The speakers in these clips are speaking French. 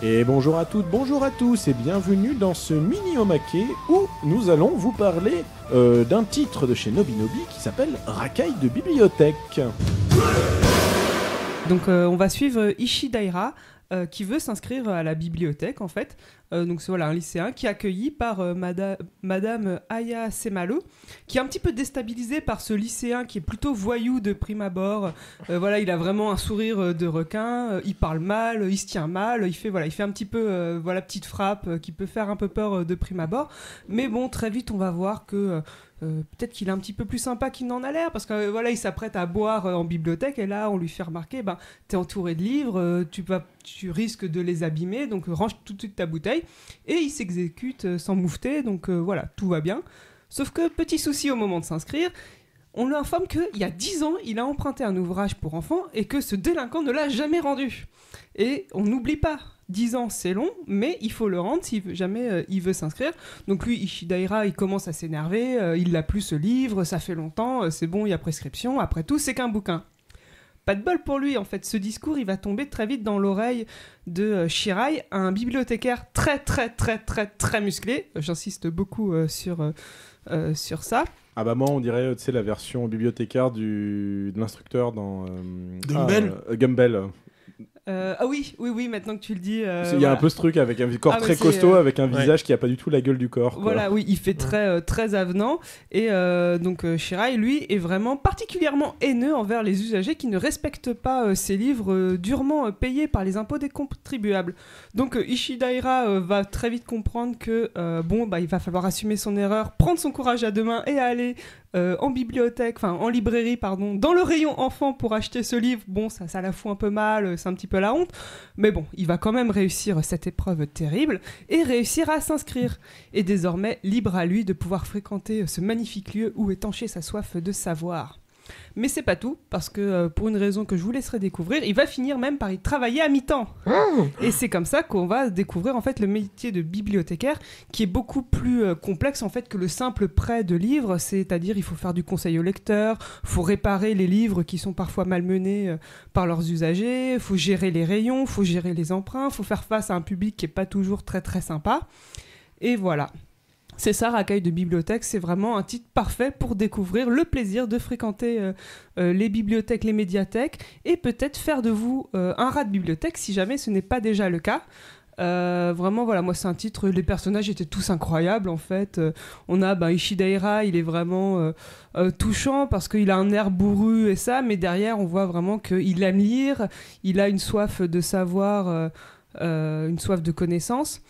Et bonjour à toutes, bonjour à tous et bienvenue dans ce mini omake où nous allons vous parler euh, d'un titre de chez Nobinobi qui s'appelle Racaille de bibliothèque. Donc euh, on va suivre euh, Ishidaira ». Euh, qui veut s'inscrire à la bibliothèque, en fait. Euh, donc c'est voilà, un lycéen qui est accueilli par euh, Madame, Aya Semalo, qui est un petit peu déstabilisée par ce lycéen qui est plutôt voyou de prime abord. voilà, il a vraiment un sourire de requin, il parle mal, il se tient mal, il fait, voilà, il fait un petit peu voilà, petite frappe qui peut faire un peu peur de prime abord. Mais bon, très vite, on va voir que euh, peut-être qu'il est un petit peu plus sympa qu'il n'en a l'air, parce que euh, voilà, il s'apprête à boire euh, en bibliothèque, et là, on lui fait remarquer, ben, t'es entouré de livres, tu, vas, tu risques de les abîmer, donc range tout de suite ta bouteille, et il s'exécute sans moufter, donc voilà, tout va bien. Sauf que, petit souci au moment de s'inscrire, on lui informe qu'il y a 10 ans, il a emprunté un ouvrage pour enfants et que ce délinquant ne l'a jamais rendu. Et on n'oublie pas 10 ans, c'est long, mais il faut le rendre si jamais euh, il veut s'inscrire. Donc lui, Ishidaira, il commence à s'énerver, euh, il n'a plus ce livre, ça fait longtemps, euh, c'est bon, il y a prescription, après tout, c'est qu'un bouquin. Pas de bol pour lui, en fait, ce discours, il va tomber très vite dans l'oreille de Shirai, un bibliothécaire très très très très très musclé, j'insiste beaucoup sur, sur ça. Ah bah moi on dirait tu sais la version bibliothécaire de l'instructeur dans Gumbel Gumbel euh, ah oui, oui, oui, maintenant que tu le dis. Euh, il y a un peu ce truc avec un corps ah, très costaud, euh, avec un visage qui a pas du tout la gueule du corps. Voilà, oui, il fait très, très avenant. Et donc Shirai, lui, est vraiment particulièrement haineux envers les usagers qui ne respectent pas ses livres durement payés par les impôts des contribuables. Donc Ishidaira va très vite comprendre que, bon, bah, il va falloir assumer son erreur, prendre son courage à deux mains et aller en bibliothèque, enfin en librairie, pardon, dans le rayon enfant pour acheter ce livre. Bon, ça, ça la fout un peu mal, c'est un petit peu la honte. Mais bon, il va quand même réussir cette épreuve terrible et réussir à s'inscrire. Et désormais, libre à lui de pouvoir fréquenter ce magnifique lieu où étancher sa soif de savoir. Mais c'est pas tout, parce que euh, pour une raison que je vous laisserai découvrir, il va finir même par y travailler à mi-temps. Ah. Et c'est comme ça qu'on va découvrir en fait le métier de bibliothécaire, qui est beaucoup plus euh, complexe en fait que le simple prêt de livres. C'est-à-dire, il faut faire du conseil au lecteur, faut réparer les livres qui sont parfois malmenés euh, par leurs usagers, il faut gérer les rayons, il faut gérer les emprunts, il faut faire face à un public qui n'est pas toujours très très sympa. Et voilà c'est ça, Racaille de bibliothèque, c'est vraiment un titre parfait pour découvrir le plaisir de fréquenter euh, euh, les bibliothèques, les médiathèques, et peut-être faire de vous euh, un rat de bibliothèque si jamais ce n'est pas déjà le cas. vraiment, voilà, moi, c'est un titre. Les personnages étaient tous incroyables, en fait. on a ben, il est vraiment touchant parce qu'il a un air bourru et ça, mais derrière, on voit vraiment qu'il aime lire, il a une soif de savoir, une soif de connaissance.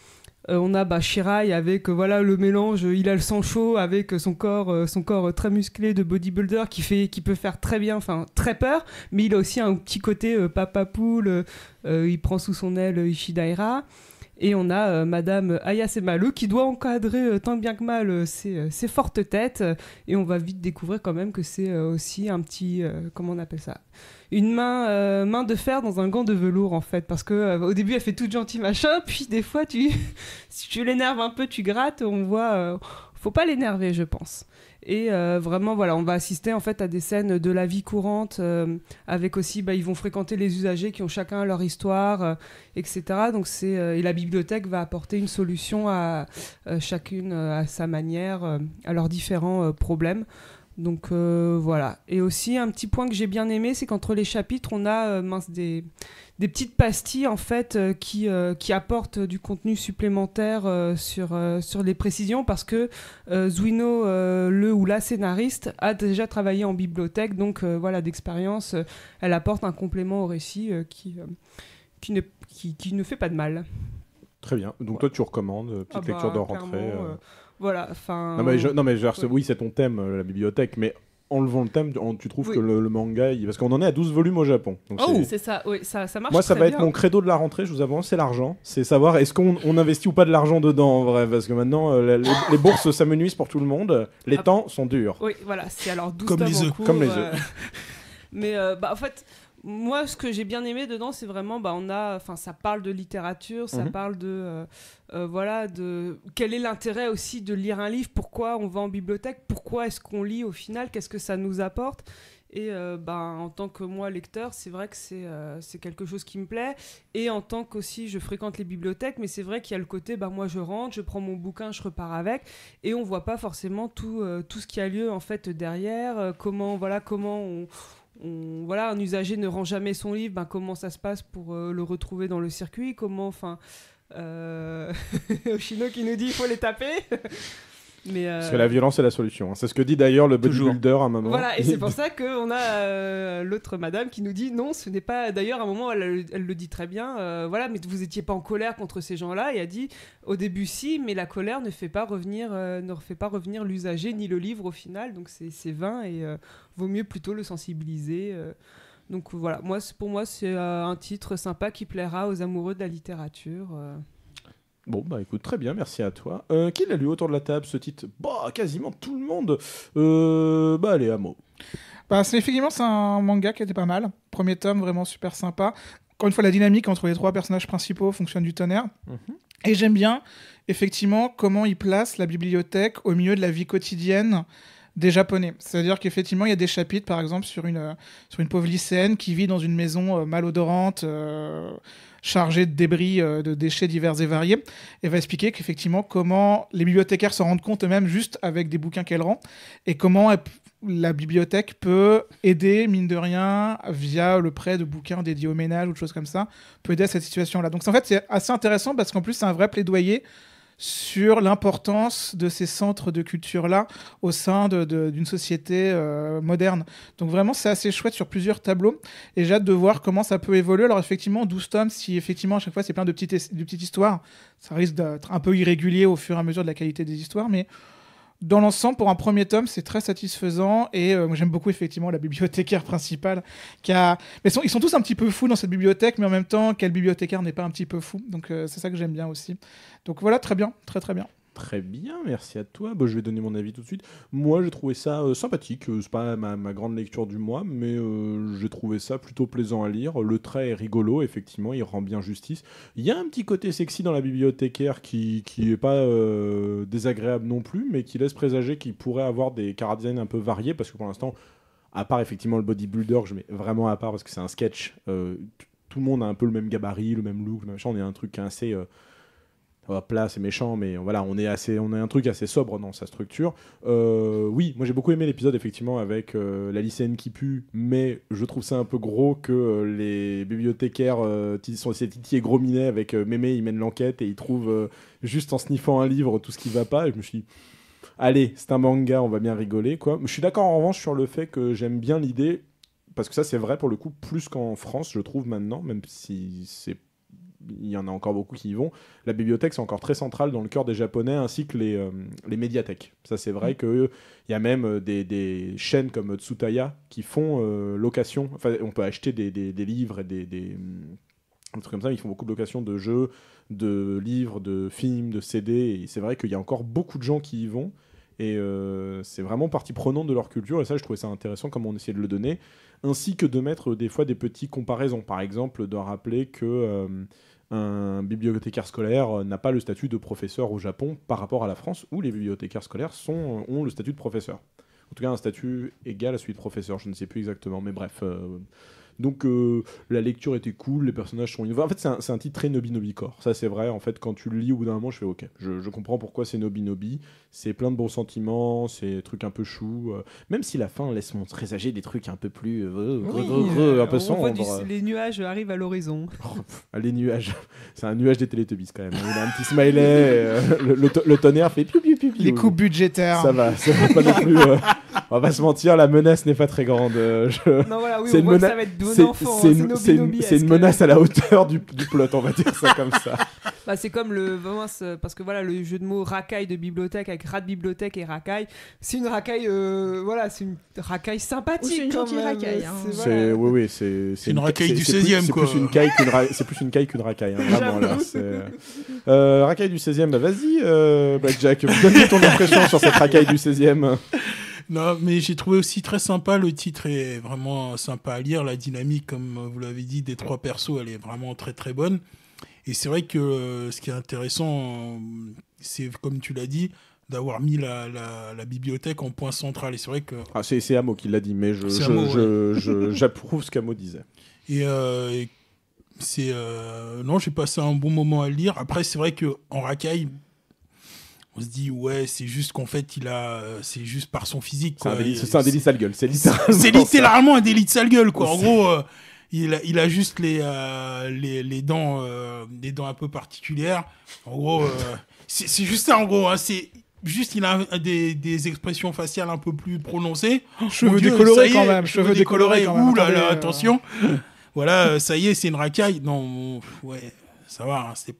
Euh, on a bah, Shirai avec euh, voilà le mélange, euh, il a le sang chaud avec son corps, son corps très musclé de bodybuilder qui fait, qui peut faire très bien, enfin très peur, mais il a aussi un petit côté papa poule. il prend sous son aile Ishidaira. Et on a euh, Madame Ayase Malou qui doit encadrer euh, tant bien que mal euh, ses, fortes têtes. Et on va vite découvrir quand même que c'est aussi un petit, comment on appelle ça Une main, de fer dans un gant de velours en fait. Parce qu'au au début elle fait tout gentil machin, puis des fois tu, si tu l'énerves un peu, tu grattes. On voit, faut pas l'énerver, je pense. Et euh, vraiment, voilà, on va assister en fait à des scènes de la vie courante, euh, avec aussi, bah, ils vont fréquenter les usagers qui ont chacun leur histoire, euh, etc. Donc c'est et la bibliothèque va apporter une solution à chacune à sa manière, à leurs différents problèmes. Donc euh, voilà. Et aussi, un petit point que j'ai bien aimé, c'est qu'entre les chapitres, on a euh, mince, des, petites pastilles en fait euh, qui, qui apportent du contenu supplémentaire sur, sur les précisions parce que Zuino, le ou la scénariste, a déjà travaillé en bibliothèque. Donc voilà, d'expérience, elle apporte un complément au récit qui, ne, qui, ne fait pas de mal. Très bien. Donc toi, tu recommandes, petite ah bah, lecture de rentrée voilà, enfin. Non, mais, je, non, mais oui, c'est ton thème, euh, la bibliothèque, mais enlevant le thème, tu trouves que le, manga, parce qu'on en est à 12 volumes au Japon. oh, c'est ça, oui, ça, ça marche. Moi, ça va être mon credo de la rentrée, je vous avance, c'est l'argent. C'est savoir est-ce qu'on on investit ou pas de l'argent dedans en vrai, parce que maintenant, euh, les les, ça bourses s'amenuisent pour tout le monde, les ah. temps sont durs. Oui, voilà, c'est alors 12 Comme les euh, œufs. Comme les œufs. mais bah, en fait, moi, ce que j'ai bien aimé dedans, c'est vraiment, bah, on a, enfin, ça parle de littérature, ça mhm. parle de, euh, euh, voilà, de quel est l'intérêt aussi de lire un livre, pourquoi on va en bibliothèque, pourquoi est-ce qu'on lit au final, qu'est-ce que ça nous apporte. Et euh, ben, en tant que moi lecteur, c'est vrai que c'est quelque chose qui me plaît. Et en tant qu'aussi, je fréquente les bibliothèques, mais c'est vrai qu'il y a le côté, ben, moi je rentre, je prends mon bouquin, je repars avec, et on ne voit pas forcément tout, tout ce qui a lieu en fait derrière, comment, voilà, comment on, voilà, un usager ne rend jamais son livre, ben, comment ça se passe pour euh, le retrouver dans le circuit Comment, enfin, euh, Oshino qui nous dit il faut les taper. Mais euh, Parce que la violence est la solution. Hein. C'est ce que dit d'ailleurs le builder à un moment. Voilà, et c'est pour ça qu'on a euh, l'autre madame qui nous dit non, ce n'est pas. D'ailleurs, à un moment, elle, le dit très bien. Euh, voilà, mais vous n'étiez pas en colère contre ces gens-là. Et a dit au début si, mais la colère ne fait pas revenir, ne pas revenir l'usager ni le livre au final. Donc c'est vain et vaut mieux plutôt le sensibiliser. donc voilà, moi, pour moi, c'est un titre sympa qui plaira aux amoureux de la littérature. Bon, bah écoute, très bien, merci à toi. Euh, qui l'a lu autour de la table ce titre Bah, quasiment tout le monde. Euh, bah, allez, Amo. Bah, effectivement c'est un manga qui était pas mal. Premier tome, vraiment super sympa. Encore une fois, la dynamique entre les trois personnages principaux fonctionne du tonnerre. Mhm. Et j'aime bien, effectivement, comment il place la bibliothèque au milieu de la vie quotidienne des Japonais. C'est-à-dire qu'effectivement, il y a des chapitres, par exemple, sur une, euh, sur une pauvre lycéenne qui vit dans une maison euh, malodorante, euh, chargée de débris, de déchets divers et variés, et va expliquer qu'effectivement, comment les bibliothécaires se rendent compte eux-mêmes juste avec des bouquins qu'elle rend, et comment la bibliothèque peut aider, mine de rien, via le prêt de bouquins dédiés au ménage ou de choses comme ça, peut aider à cette situation-là. Donc en fait, c'est assez intéressant parce qu'en plus, c'est un vrai plaidoyer sur l'importance de ces centres de culture-là au sein d'une société euh, moderne. Donc vraiment, c'est assez chouette sur plusieurs tableaux et j'ai hâte de voir comment ça peut évoluer. Alors effectivement, 12 tomes, si effectivement à chaque fois c'est plein de petites, de petites histoires, ça risque d'être un peu irrégulier au fur et à mesure de la qualité des histoires, mais dans l'ensemble, pour un premier tome, c'est très satisfaisant et euh, j'aime beaucoup effectivement la bibliothécaire principale qui Mais ils sont tous un petit peu fous dans cette bibliothèque, mais en même temps, quel bibliothécaire n'est pas un petit peu fou Donc euh, c'est ça que j'aime bien aussi. Donc voilà, très bien, très très bien. Très bien, merci à toi. Bah, je vais donner mon avis tout de suite. Moi, j'ai trouvé ça euh, sympathique. Euh, c'est pas ma, grande lecture du mois, mais euh, j'ai trouvé ça plutôt plaisant à lire. Le trait est rigolo, effectivement, il rend bien justice. Il y a un petit côté sexy dans la bibliothécaire qui, qui est pas désagréable non plus, mais qui laisse présager qu'il pourrait avoir des caradiennes un peu variées, parce que pour l'instant, à part effectivement le bodybuilder, je mets vraiment à part parce que c'est un sketch, tout le monde a un peu le même gabarit, le même look, le même On est un truc assez Hop euh, là, c'est méchant, mais voilà, on est assez, on a un truc assez sobre dans sa structure. Euh, oui, moi j'ai beaucoup aimé l'épisode effectivement avec euh, la lycéenne qui pue, mais je trouve ça un peu gros que les bibliothécaires sont ces Titi et Gros Minet avec Mémé, ils mènent l'enquête et ils trouvent juste en sniffant un livre tout ce qui va pas. Et je me suis dit, allez, c'est un manga, on va bien rigoler quoi. Je suis d'accord en revanche sur le fait que j'aime bien l'idée parce que ça c'est vrai pour le coup plus qu'en France je trouve maintenant même si c'est il y en a encore beaucoup qui y vont. La bibliothèque, c'est encore très centrale dans le cœur des Japonais, ainsi que les, euh, médiathèques. Ça, c'est vrai mm. qu'il y a même euh, des, chaînes comme Tsutaya qui font euh, location. Enfin, on peut acheter des, livres et mm, des, trucs comme ça. Ils font beaucoup de location de jeux, de livres, de films, de CD. Et c'est vrai qu'il y a encore beaucoup de gens qui y vont. Et euh, c'est vraiment partie prenante de leur culture. Et ça, je trouvais ça intéressant comme on essayait de le donner. Ainsi que de mettre euh, des fois des petites comparaisons. Par exemple, de rappeler que. Euh, un bibliothécaire scolaire n'a pas le statut de professeur au Japon par rapport à la France où les bibliothécaires scolaires sont, ont le statut de professeur. En tout cas, un statut égal à celui de professeur, je ne sais plus exactement, mais bref. Donc euh, la lecture était cool, les personnages sont innovants. En fait, c'est un, titre très Nobi Nobi Ça, c'est vrai. En fait, quand tu le lis au bout d'un moment, je fais OK. Je, comprends pourquoi c'est Nobi Nobi. C'est plein de bons sentiments, c'est trucs un peu chou. Euh. même si la fin laisse présager des trucs un peu plus. Euh, un peu on les nuages arrivent à l'horizon. Oh, les nuages. C'est un nuage des Teletubbies quand même. Il a un petit smiley. le, tonnerre fait. Piou, les coupes budgétaires. Ça va, ça va pas non plus. on va pas se mentir, la menace n'est pas très grande. Euh, voilà, oui, c'est une, une... une menace à la hauteur du, plot, on va dire ça comme ça. Bah, c'est comme le euh, parce que voilà le jeu de mots racaille de bibliothèque avec rat de bibliothèque et racaille c'est une racaille euh, voilà c'est une racaille sympathique c'est une gentille racaille c'est une, racaille du 16e quoi c'est plus une caille qu'une racaille hein, racaille du 16e bah, vas-y euh, Blackjack donne ton impression sur cette racaille du 16e non, mais j'ai trouvé aussi très sympa. Le titre est vraiment sympa à lire. La dynamique, comme vous l'avez dit, des trois persos, elle est vraiment très très bonne. Et c'est vrai que euh, ce qui est intéressant, euh, c'est comme tu l'as dit, d'avoir mis la, bibliothèque en point central. Et c'est vrai que. Ah, c'est Amo qui l'a dit, mais j'approuve je, je, ce qu'Amo disait. Et, euh, c'est. non, j'ai passé un bon moment à le lire. Après, c'est vrai qu'en racaille, on se dit ouais c'est juste qu'en fait il a c'est juste par son physique c'est un délit, sale gueule c'est littéralement, un délit sale gueule quoi en gros euh, il, a, il a juste les euh, les, les, dents euh, des dents un peu particulières en gros c'est, c'est juste ça en gros hein. c'est juste il a des, des, expressions faciales un peu plus prononcées oh, cheveux décolorés quand même cheveux, décolorés, ouh là attention voilà ça y est c'est une racaille non ouais ça va hein, c'est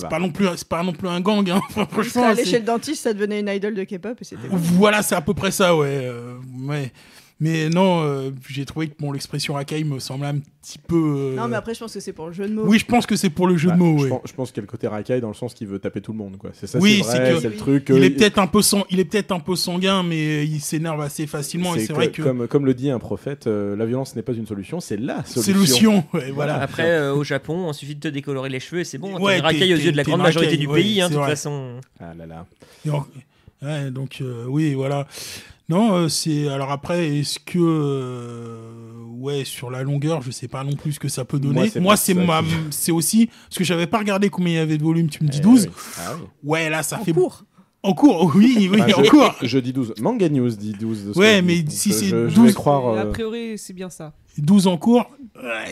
c'est pas non plus, c'est pas non plus un gang. Hein. Enfin, dentiste, ça devenait une idole de K-pop et c'était. Voilà, c'est à peu près ça, ouais. Euh, mais non, euh, j'ai trouvé que l'expression racaille me semblait un petit peu. Euh, non, mais après, je pense que c'est pour le jeu de mots. Oui, je pense que c'est pour le jeu de bah, mots. Je, pense, je qu'il y a le côté racaille dans le sens qu'il veut taper tout le monde. Quoi. C'est ça, c'est, vrai, c'est, le truc. Il, euh, est peut-être un peu un peu sanguin, mais il s'énerve assez facilement. et c'est vrai que... Comme, comme le dit un prophète, la violence n'est pas une solution, c'est la solution. C'est voilà. Après, au Japon, on suffit de te décolorer les cheveux et c'est bon. Ouais, racaille aux yeux de la grande majorité du pays, hein, de toute façon. Ah là là. donc oui, voilà. Non, euh, c'est. Alors après, est-ce que. Euh, ouais, sur la longueur, je sais pas non plus ce que ça peut donner. Moi, c'est ma... c'est aussi. Parce que j'avais pas regardé combien il y avait de volume, tu me dis 12. Eh ah ouais, là, ça en fait. Cours. En cours, oui, oui, ah, en je, cours. Je dis 12. Manga News dit 12. ouais, mais si c'est 12. croire, A euh, priori, c'est bien ça. 12 en cours,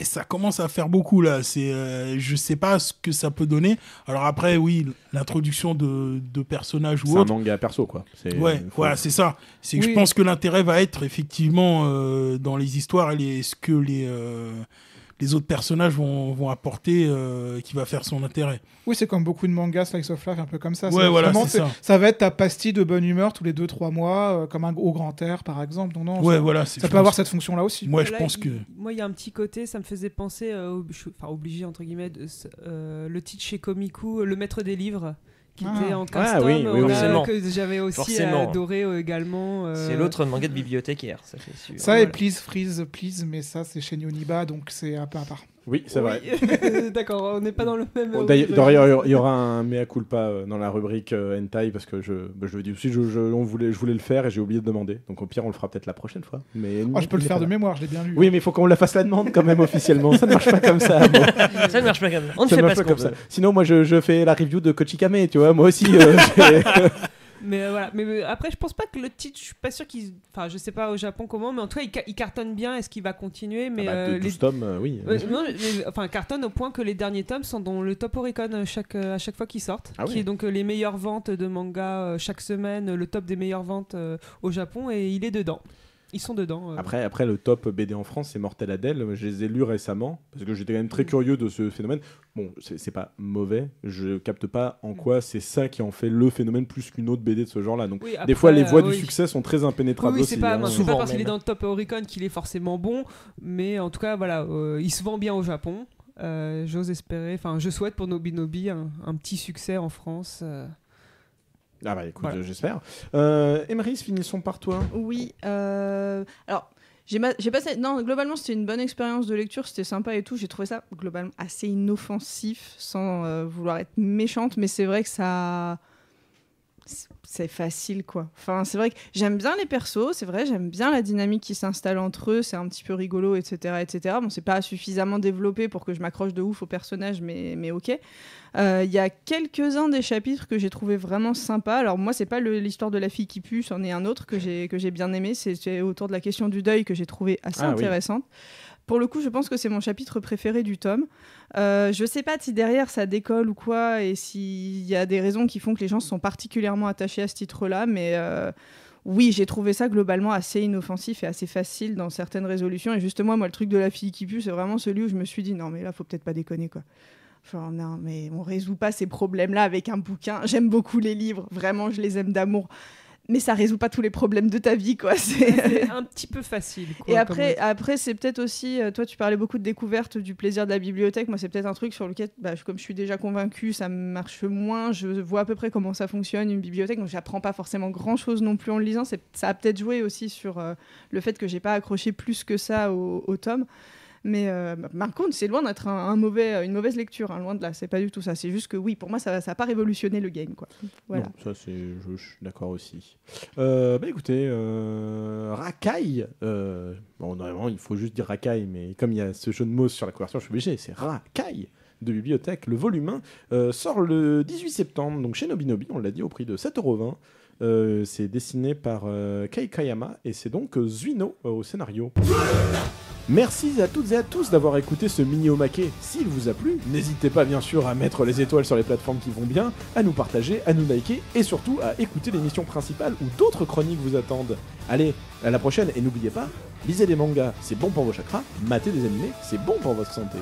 ça commence à faire beaucoup là. C'est, euh, je sais pas ce que ça peut donner. Alors après, oui, l'introduction de, de personnages ou autres... C'est un manga perso quoi. Ouais, c'est ça. je pense que l'intérêt va être effectivement euh, dans les histoires et ce que les euh, les autres personnages vont, vont apporter, euh, qui va faire son intérêt. Oui, c'est comme beaucoup de mangas, Slice of Life, un peu comme ça. voilà, ça. va être ta pastille de bonne humeur tous les 2-3 mois, euh, comme un au grand air, par exemple. Donc, non, ça, voilà, ça peut avoir cette fonction-là aussi. Moi, je pense il, que. Moi, il y a un petit côté, ça me faisait penser, euh, enfin, obligé, entre guillemets, euh, le titre chez Komiku, Le Maître des Livres qui ah. était en custom, ah, oui, euh, que j'avais aussi adoré euh, également. Euh. C'est l'autre manga de bibliothécaire, ça c'est sûr. Ça et Please Freeze Please, mais ça c'est chez Yoniba, donc c'est un peu À part. Oui, c'est vrai. D'accord, on n'est pas dans le même. D'ailleurs, il y aura un mea culpa euh, dans la rubrique euh, hentai parce que je, bah, je le dis aussi, je, je voulais le faire et j'ai oublié de demander. Donc au pire, on le fera peut-être la prochaine fois. Mais oh, je peux le faire de mémoire, je l'ai bien lu. Oui, mais il faut qu'on la fasse la demande quand même officiellement. ça ne marche pas comme ça. Ça ne marche pas comme ça. On ne fait pas, comme ça. Sinon, moi, je, fais la review de Kochikame, tu vois. Moi aussi, euh, mais euh, voilà. Euh, après, je pense pas que le titre, je suis pas sûr qu'il. Enfin, je sais pas au Japon comment, mais en tout cas, il, cartonne bien. Est-ce qu'il va continuer Mais ah bah, euh, tomes, oui. cartonne au point que les derniers tomes sont dans le top Oricon à chaque fois qu'ils sortent, ah qui est donc les meilleures ventes de manga chaque semaine, le top des meilleures ventes au Japon, et il est dedans. Ils sont dedans. Euh. Après, après, le top BD en France, c'est Mortel Adèle. Je les ai lus récemment parce que j'étais quand même très curieux de ce phénomène. Bon, c'est pas mauvais. Je capte pas en quoi c'est ça qui en fait le phénomène plus qu'une autre BD de ce genre-là. Donc, des fois, les voies euh, du succès sont très impénétrables oui, hein. C'est pas, parce qu'il est dans le top Oricon qu'il est forcément bon, mais en tout cas, voilà, euh, il se vend bien au Japon. J'ose espérer, enfin, je souhaite pour Nobinobi un petit succès en France. Ah bah écoute, j'espère. Euh, finissons par toi. Oui. Euh, alors, j'ai passé. Non, globalement, c'était une bonne expérience de lecture, c'était sympa et tout. J'ai trouvé ça globalement assez inoffensif, sans euh, vouloir être méchante, mais c'est vrai que ça c'est facile quoi. Enfin, c'est vrai que j'aime bien les persos, c'est vrai, j'aime bien la dynamique qui s'installe entre eux, c'est un petit peu rigolo, etc., etc. Bon, c'est pas suffisamment développé pour que je m'accroche de ouf au personnage mais, mais ok. Euh, il y a quelques-uns des chapitres que j'ai trouvé vraiment sympa. Alors moi, c'est pas l'histoire de la fille qui pue, c'en est un autre que j'ai que bien aimé. C'est autour de la question du deuil que j'ai trouvé assez ah intéressante pour le coup, je pense que c'est mon chapitre préféré du tome. Euh, je sais pas si derrière ça décolle ou quoi, et s'il y a des raisons qui font que les gens sont particulièrement attachés à ce titre-là, mais euh, oui, j'ai trouvé ça globalement assez inoffensif et assez facile dans certaines résolutions. Et justement, moi, le truc de la fille qui pue, c'est vraiment celui où je me suis dit non, mais là, faut peut-être pas déconner, quoi. enfin non, mais on résout pas ces problèmes-là avec un bouquin. J'aime beaucoup les livres, vraiment, je les aime d'amour mais ça résout pas tous les problèmes de ta vie quoi c'est un petit peu facile et après après c'est peut-être aussi euh, toi tu parlais beaucoup de découverte du plaisir de la bibliothèque moi c'est peut-être un truc sur lequel bah, comme je suis déjà convaincu, ça marche moins je vois à peu près comment ça fonctionne une bibliothèque donc j'apprends pas forcément grand chose non plus en le lisant ça a peut-être joué aussi sur euh, le fait que j'ai pas accroché plus que ça au tome mais euh, bah, par contre, c'est loin d'être un, mauvais, euh, une mauvaise lecture, hein, loin de là. C'est pas du tout ça. C'est juste que oui, pour moi, ça n'a pas révolutionné le game. Quoi. Voilà. Non, ça, c'est, je, suis d'accord aussi. Euh, bah, écoutez, euh, Rakai, bon, normalement, il faut juste dire Rakai, mais comme il y a ce jeu de mots sur la couverture, je suis obligé, c'est Rakai de bibliothèque, le volume 1, sort le 18 septembre, donc chez Nobinobi, on l'a dit, au prix de 7,20€. c'est dessiné par Kai Kayama et c'est donc Zuino au scénario. Merci à toutes et à tous d'avoir écouté ce mini omake S'il vous a plu, n'hésitez pas bien sûr à mettre les étoiles sur les plateformes qui vont bien, à nous partager, à nous liker et surtout à écouter l'émission principale où d'autres chroniques vous attendent. Allez, à la prochaine et n'oubliez pas, lisez des mangas, c'est bon pour vos chakras, matez des animés, c'est bon pour votre santé.